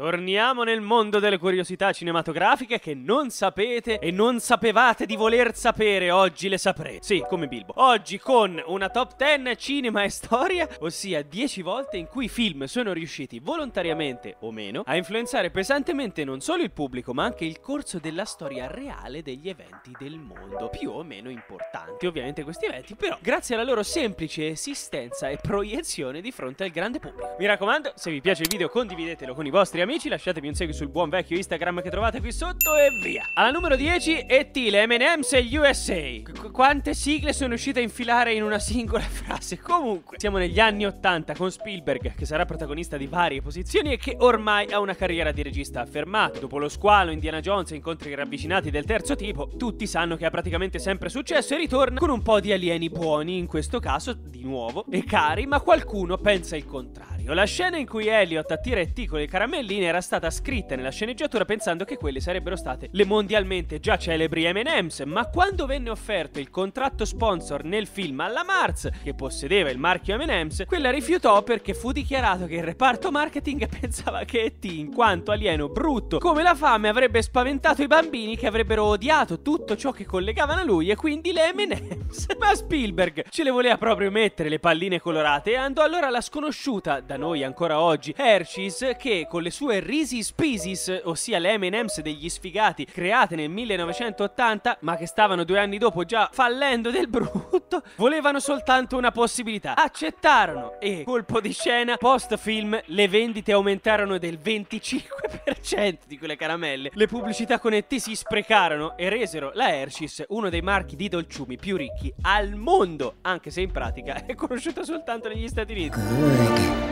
Torniamo nel mondo delle curiosità cinematografiche che non sapete e non sapevate di voler sapere, oggi le saprete. Sì, come Bilbo. Oggi con una top 10 cinema e storia, ossia 10 volte in cui i film sono riusciti volontariamente o meno a influenzare pesantemente non solo il pubblico, ma anche il corso della storia reale degli eventi del mondo, più o meno importanti ovviamente questi eventi, però grazie alla loro semplice esistenza e proiezione di fronte al grande pubblico. Mi raccomando, se vi piace il video condividetelo con i vostri amici amici, lasciatemi un seguito sul buon vecchio Instagram che trovate qui sotto e via. Alla numero 10, è Tile, M&M's e gli USA. Qu quante sigle sono riuscite a infilare in una singola frase? Comunque, siamo negli anni 80 con Spielberg, che sarà protagonista di varie posizioni e che ormai ha una carriera di regista affermata. Dopo lo squalo, Indiana Jones e incontri ravvicinati del terzo tipo, tutti sanno che ha praticamente sempre successo e ritorna con un po' di alieni buoni, in questo caso di nuovo, e cari, ma qualcuno pensa il contrario contrario. La scena in cui Elliot attira E.T. con le caramelline era stata scritta nella sceneggiatura pensando che quelle sarebbero state le mondialmente già celebri M&M's, ma quando venne offerto il contratto sponsor nel film alla Mars, che possedeva il marchio M&M's, quella rifiutò perché fu dichiarato che il reparto marketing pensava che E.T., in quanto alieno brutto come la fame, avrebbe spaventato i bambini che avrebbero odiato tutto ciò che collegavano a lui e quindi le M&M's. Ma Spielberg ce le voleva proprio mettere le palline colorate e andò allora alla sconosciuta da noi ancora oggi, Hershey's, che con le sue Reese's Pieces, ossia le M&M's degli sfigati create nel 1980, ma che stavano due anni dopo già fallendo del brutto, volevano soltanto una possibilità. Accettarono e, colpo di scena, post film, le vendite aumentarono del 25% di quelle caramelle. Le pubblicità con ET si sprecarono e resero la Hershey's uno dei marchi di dolciumi più ricchi al mondo, anche se in pratica è conosciuta soltanto negli Stati Uniti.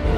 Good.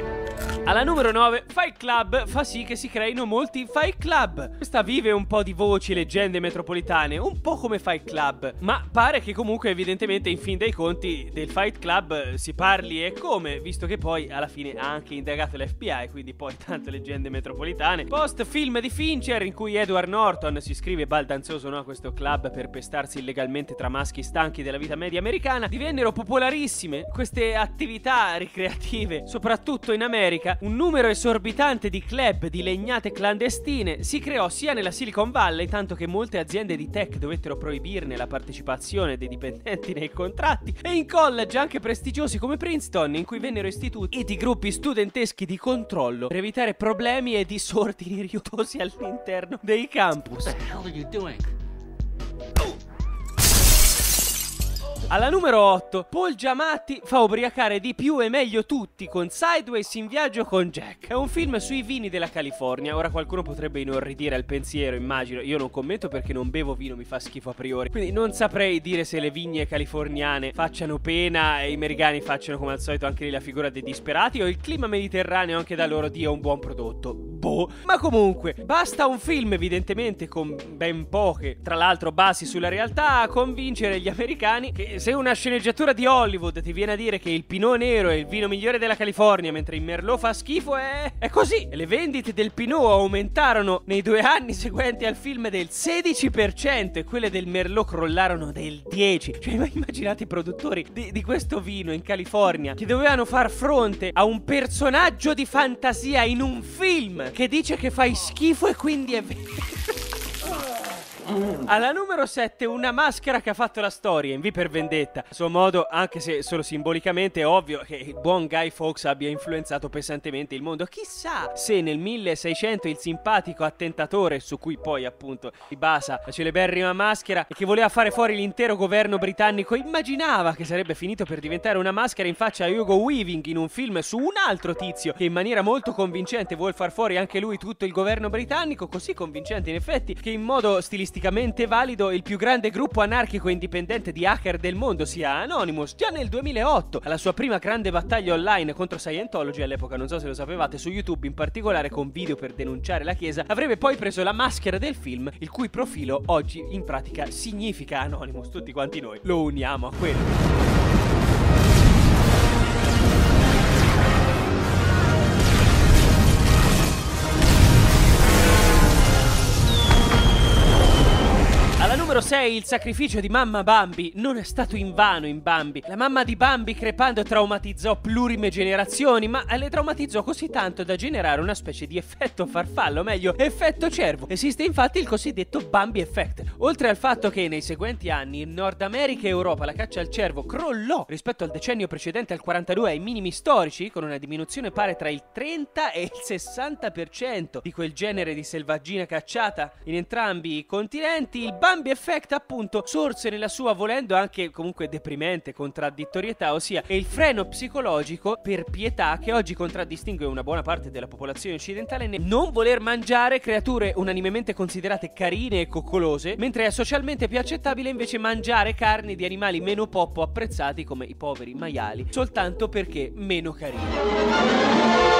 Alla numero 9, Fight Club fa sì che si creino molti Fight Club. Questa vive un po' di voci, leggende metropolitane, un po' come Fight Club, ma pare che comunque evidentemente in fin dei conti del Fight Club si parli e come, visto che poi alla fine ha anche indagato l'FBI, quindi poi tante leggende metropolitane. Post film di Fincher in cui Edward Norton si iscrive baldanzoso no a questo club per pestarsi illegalmente tra maschi stanchi della vita media americana, divennero popolarissime queste attività ricreative, soprattutto in America America, un numero esorbitante di club di legnate clandestine si creò sia nella Silicon Valley, tanto che molte aziende di tech dovettero proibirne la partecipazione dei dipendenti nei contratti, e in college anche prestigiosi come Princeton, in cui vennero istituiti gruppi studenteschi di controllo per evitare problemi e disordini riotosi all'interno dei campus. What the hell are you doing? Alla numero 8, Paul Giamatti fa ubriacare di più e meglio tutti con Sideways in viaggio con Jack. È un film sui vini della California. Ora qualcuno potrebbe inorridire al pensiero, immagino. Io non commento perché non bevo vino, mi fa schifo a priori. Quindi non saprei dire se le vigne californiane facciano pena e i merigani facciano come al solito anche lì la figura dei disperati o il clima mediterraneo anche da loro dia un buon prodotto boh. Ma comunque, basta un film evidentemente con ben poche, tra l'altro basi sulla realtà, a convincere gli americani che se una sceneggiatura di Hollywood ti viene a dire che il Pinot Nero è il vino migliore della California mentre il Merlot fa schifo, è, è così. le vendite del Pinot aumentarono nei due anni seguenti al film del 16% e quelle del Merlot crollarono del 10%. Cioè, immaginate i produttori di, di questo vino in California che dovevano far fronte a un personaggio di fantasia in un film che dice che fai schifo e quindi è vero. Mm. Alla numero 7 una maschera che ha fatto la storia in V per Vendetta. A suo modo, anche se solo simbolicamente, è ovvio che il buon Guy Fawkes abbia influenzato pesantemente il mondo. Chissà se nel 1600 il simpatico attentatore, su cui poi appunto si basa la celeberrima maschera e che voleva fare fuori l'intero governo britannico, immaginava che sarebbe finito per diventare una maschera in faccia a Hugo Weaving in un film su un altro tizio che in maniera molto convincente vuol far fuori anche lui tutto il governo britannico, così convincente in effetti che in modo stilistico statisticamente valido il più grande gruppo anarchico indipendente di hacker del mondo sia Anonymous già nel 2008 alla sua prima grande battaglia online contro Scientology all'epoca non so se lo sapevate su YouTube in particolare con video per denunciare la chiesa avrebbe poi preso la maschera del film il cui profilo oggi in pratica significa Anonymous tutti quanti noi lo uniamo a quello 6 il sacrificio di mamma Bambi non è stato in vano in Bambi. La mamma di Bambi crepando traumatizzò plurime generazioni, ma le traumatizzò così tanto da generare una specie di effetto farfallo, meglio effetto cervo. Esiste infatti il cosiddetto Bambi Effect. Oltre al fatto che nei seguenti anni in Nord America e Europa la caccia al cervo crollò rispetto al decennio precedente al 42 ai minimi storici, con una diminuzione pare tra il 30 e il 60% di quel genere di selvaggina cacciata in entrambi i continenti, il Bambi Effect Effect appunto sorse nella sua volendo anche comunque deprimente contraddittorietà, ossia il freno psicologico per pietà che oggi contraddistingue una buona parte della popolazione occidentale nel non voler mangiare creature unanimemente considerate carine e coccolose, mentre è socialmente più accettabile invece mangiare carni di animali meno poppo apprezzati come i poveri maiali, soltanto perché meno carini.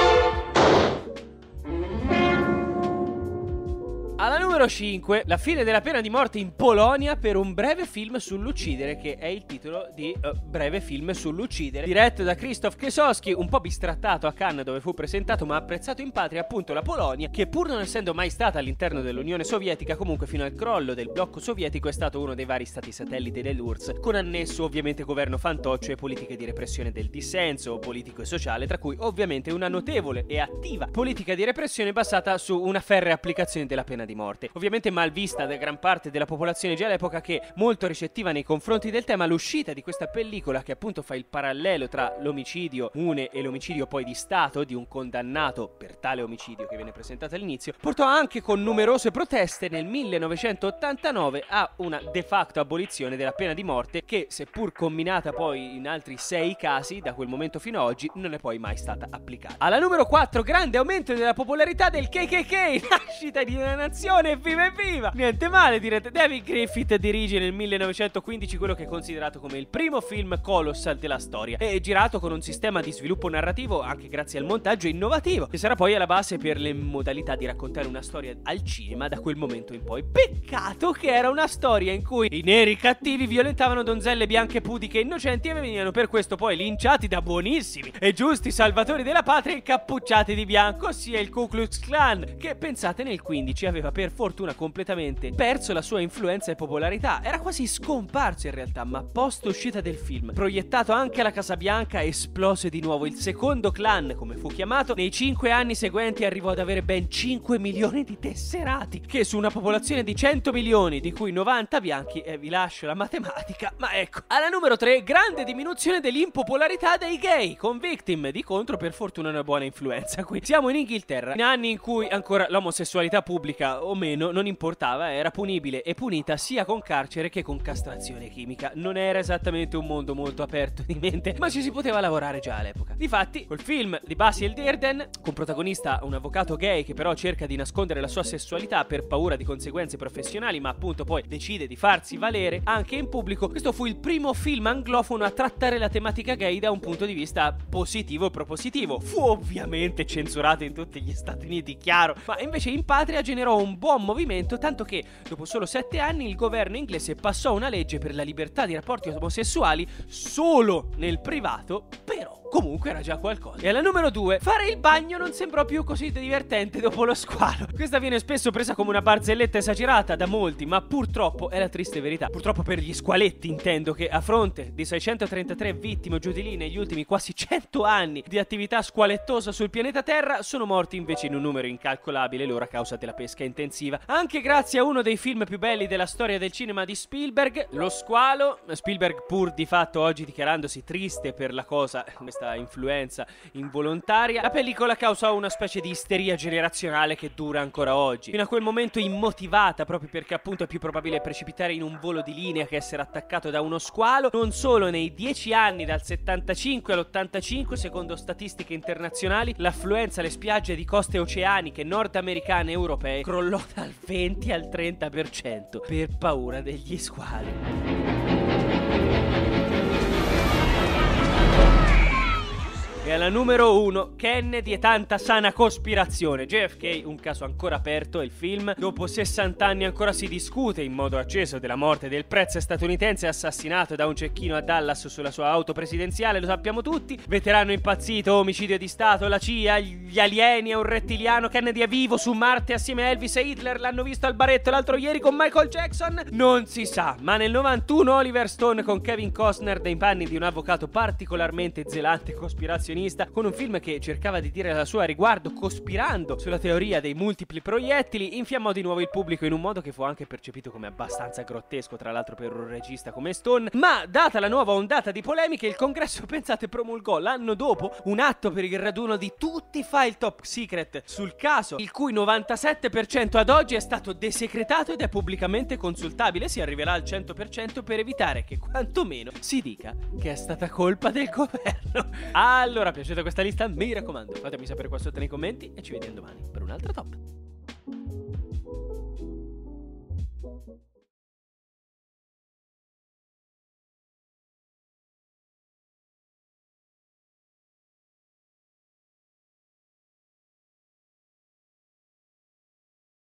Numero 5, la fine della pena di morte in Polonia per un breve film sull'uccidere, che è il titolo di uh, Breve film sull'uccidere, diretto da Krzysztof Kesowski, un po' bistrattato a Cannes dove fu presentato ma apprezzato in patria appunto la Polonia, che pur non essendo mai stata all'interno dell'Unione Sovietica, comunque fino al crollo del blocco sovietico è stato uno dei vari stati satelliti dell'URSS, con annesso ovviamente governo fantoccio e politiche di repressione del dissenso politico e sociale, tra cui ovviamente una notevole e attiva politica di repressione basata su una ferrea applicazione della pena di morte ovviamente mal vista da gran parte della popolazione già all'epoca che molto ricettiva nei confronti del tema, l'uscita di questa pellicola che appunto fa il parallelo tra l'omicidio Mune e l'omicidio poi di Stato di un condannato per tale omicidio che viene presentato all'inizio, portò anche con numerose proteste nel 1989 a una de facto abolizione della pena di morte che seppur combinata poi in altri sei casi da quel momento fino ad oggi non è poi mai stata applicata. Alla numero 4 grande aumento della popolarità del KKK, nascita di una nazione evviva, evviva! Niente male, direte. David Griffith dirige nel 1915 quello che è considerato come il primo film colossal della storia e girato con un sistema di sviluppo narrativo, anche grazie al montaggio innovativo, che sarà poi alla base per le modalità di raccontare una storia al cinema da quel momento in poi. Peccato che era una storia in cui i neri cattivi violentavano donzelle bianche pudiche innocenti e venivano per questo poi linciati da buonissimi e giusti salvatori della patria incappucciati di bianco, ossia il Ku Klux Klan, che pensate nel 15 aveva per fortuna fortuna completamente perso la sua influenza e popolarità, era quasi scomparso in realtà, ma post uscita del film, proiettato anche alla Casa Bianca, esplose di nuovo il secondo clan, come fu chiamato, nei cinque anni seguenti arrivò ad avere ben 5 milioni di tesserati, che su una popolazione di 100 milioni, di cui 90 bianchi, e eh, vi lascio la matematica, ma ecco. Alla numero 3, grande diminuzione dell'impopolarità dei gay, con Victim, di contro per fortuna una buona influenza qui. Siamo in Inghilterra, in anni in cui ancora l'omosessualità pubblica o meno no, non importava, era punibile e punita sia con carcere che con castrazione chimica. Non era esattamente un mondo molto aperto di mente, ma ci si poteva lavorare già all'epoca. Difatti, col film di Basil Dearden, con protagonista un avvocato gay che però cerca di nascondere la sua sessualità per paura di conseguenze professionali, ma appunto poi decide di farsi valere anche in pubblico, questo fu il primo film anglofono a trattare la tematica gay da un punto di vista positivo e propositivo. Fu ovviamente censurato in tutti gli Stati Uniti, chiaro, ma invece in patria generò un buon movimento, tanto che dopo solo sette anni il governo inglese passò una legge per la libertà di rapporti omosessuali solo nel privato, però comunque era già qualcosa. E alla numero 2, fare il bagno non sembrò più così divertente dopo lo squalo. Questa viene spesso presa come una barzelletta esagerata da molti, ma purtroppo è la triste verità. Purtroppo per gli squaletti intendo che a fronte di 633 vittime giù di lì negli ultimi quasi 100 anni di attività squalettosa sul pianeta Terra, sono morti invece in un numero incalcolabile loro a causa della pesca intensiva narrativa. Anche grazie a uno dei film più belli della storia del cinema di Spielberg, Lo Squalo, Spielberg pur di fatto oggi dichiarandosi triste per la cosa, questa influenza involontaria, la pellicola causò una specie di isteria generazionale che dura ancora oggi. Fino a quel momento immotivata, proprio perché appunto è più probabile precipitare in un volo di linea che essere attaccato da uno squalo, non solo nei dieci anni dal 75 all'85, secondo statistiche internazionali, l'affluenza alle spiagge di coste oceaniche nordamericane e europee crollò da dal 20 al 30% per paura degli squali. E alla numero 1, Kennedy e tanta sana cospirazione. JFK, un caso ancora aperto, è il film. Dopo 60 anni ancora si discute in modo acceso della morte del prezzo statunitense assassinato da un cecchino a Dallas sulla sua auto presidenziale, lo sappiamo tutti. Veterano impazzito, omicidio di Stato, la CIA, gli alieni, è un rettiliano. Kennedy è vivo su Marte assieme a Elvis e Hitler. L'hanno visto al baretto l'altro ieri con Michael Jackson? Non si sa, ma nel 91 Oliver Stone con Kevin Costner, dei panni di un avvocato particolarmente zelante e cospirazionale professionista, con un film che cercava di dire la sua riguardo, cospirando sulla teoria dei multipli proiettili, infiammò di nuovo il pubblico in un modo che fu anche percepito come abbastanza grottesco, tra l'altro per un regista come Stone, ma data la nuova ondata di polemiche, il congresso, pensate, promulgò l'anno dopo un atto per il raduno di tutti i file top secret sul caso, il cui 97% ad oggi è stato desecretato ed è pubblicamente consultabile, si arriverà al 100% per evitare che quantomeno si dica che è stata colpa del governo. Allora, allora è piaciuta questa lista, mi raccomando, fatemi sapere qua sotto nei commenti e ci vediamo domani per un altro top.